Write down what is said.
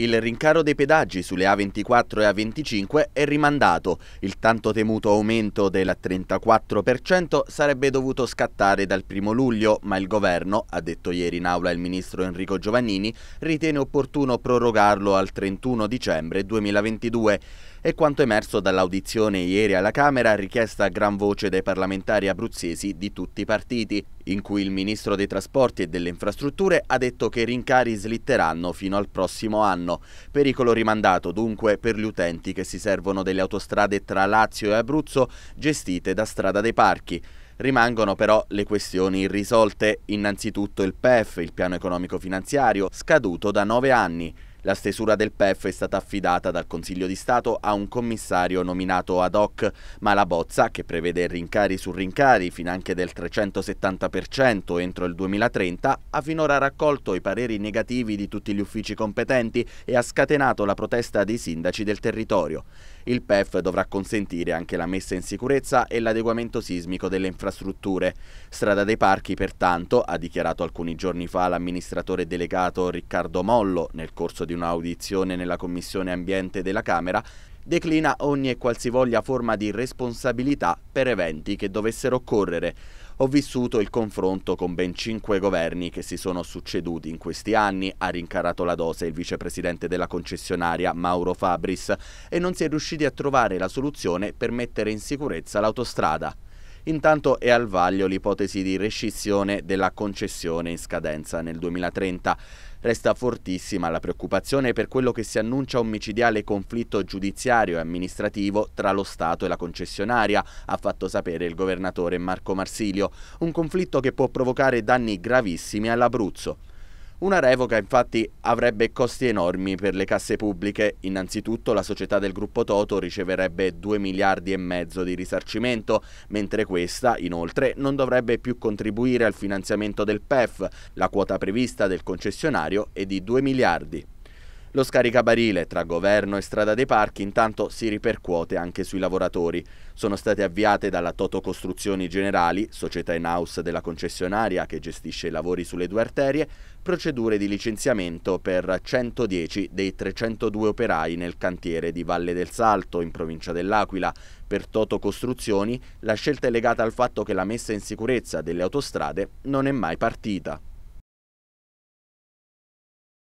Il rincaro dei pedaggi sulle A24 e A25 è rimandato. Il tanto temuto aumento del 34% sarebbe dovuto scattare dal 1 luglio, ma il governo, ha detto ieri in aula il ministro Enrico Giovannini, ritiene opportuno prorogarlo al 31 dicembre 2022. È quanto emerso dall'audizione ieri alla Camera richiesta a gran voce dai parlamentari abruzzesi di tutti i partiti, in cui il Ministro dei Trasporti e delle Infrastrutture ha detto che i rincari slitteranno fino al prossimo anno. Pericolo rimandato dunque per gli utenti che si servono delle autostrade tra Lazio e Abruzzo gestite da Strada dei Parchi. Rimangono però le questioni irrisolte, innanzitutto il PEF, il piano economico finanziario, scaduto da nove anni. La stesura del PEF è stata affidata dal Consiglio di Stato a un commissario nominato ad hoc, ma la bozza, che prevede rincari su rincari fino anche del 370% entro il 2030, ha finora raccolto i pareri negativi di tutti gli uffici competenti e ha scatenato la protesta dei sindaci del territorio. Il PEF dovrà consentire anche la messa in sicurezza e l'adeguamento sismico delle infrastrutture. Strada dei Parchi, pertanto, ha dichiarato alcuni giorni fa l'amministratore delegato Riccardo Mollo nel corso di di un'audizione nella Commissione Ambiente della Camera, declina ogni e qualsivoglia forma di responsabilità per eventi che dovessero occorrere. Ho vissuto il confronto con ben cinque governi che si sono succeduti in questi anni, ha rincarato la dose il vicepresidente della concessionaria Mauro Fabris, e non si è riusciti a trovare la soluzione per mettere in sicurezza l'autostrada. Intanto è al vaglio l'ipotesi di rescissione della concessione in scadenza nel 2030. Resta fortissima la preoccupazione per quello che si annuncia un micidiale conflitto giudiziario e amministrativo tra lo Stato e la concessionaria, ha fatto sapere il governatore Marco Marsilio, un conflitto che può provocare danni gravissimi all'Abruzzo. Una revoca infatti avrebbe costi enormi per le casse pubbliche. Innanzitutto la società del gruppo Toto riceverebbe 2 miliardi e mezzo di risarcimento, mentre questa inoltre non dovrebbe più contribuire al finanziamento del PEF, la quota prevista del concessionario è di 2 miliardi. Lo scaricabarile tra governo e strada dei parchi intanto si ripercuote anche sui lavoratori. Sono state avviate dalla Toto Costruzioni Generali, società in house della concessionaria che gestisce i lavori sulle due arterie, procedure di licenziamento per 110 dei 302 operai nel cantiere di Valle del Salto, in provincia dell'Aquila. Per Toto Costruzioni la scelta è legata al fatto che la messa in sicurezza delle autostrade non è mai partita.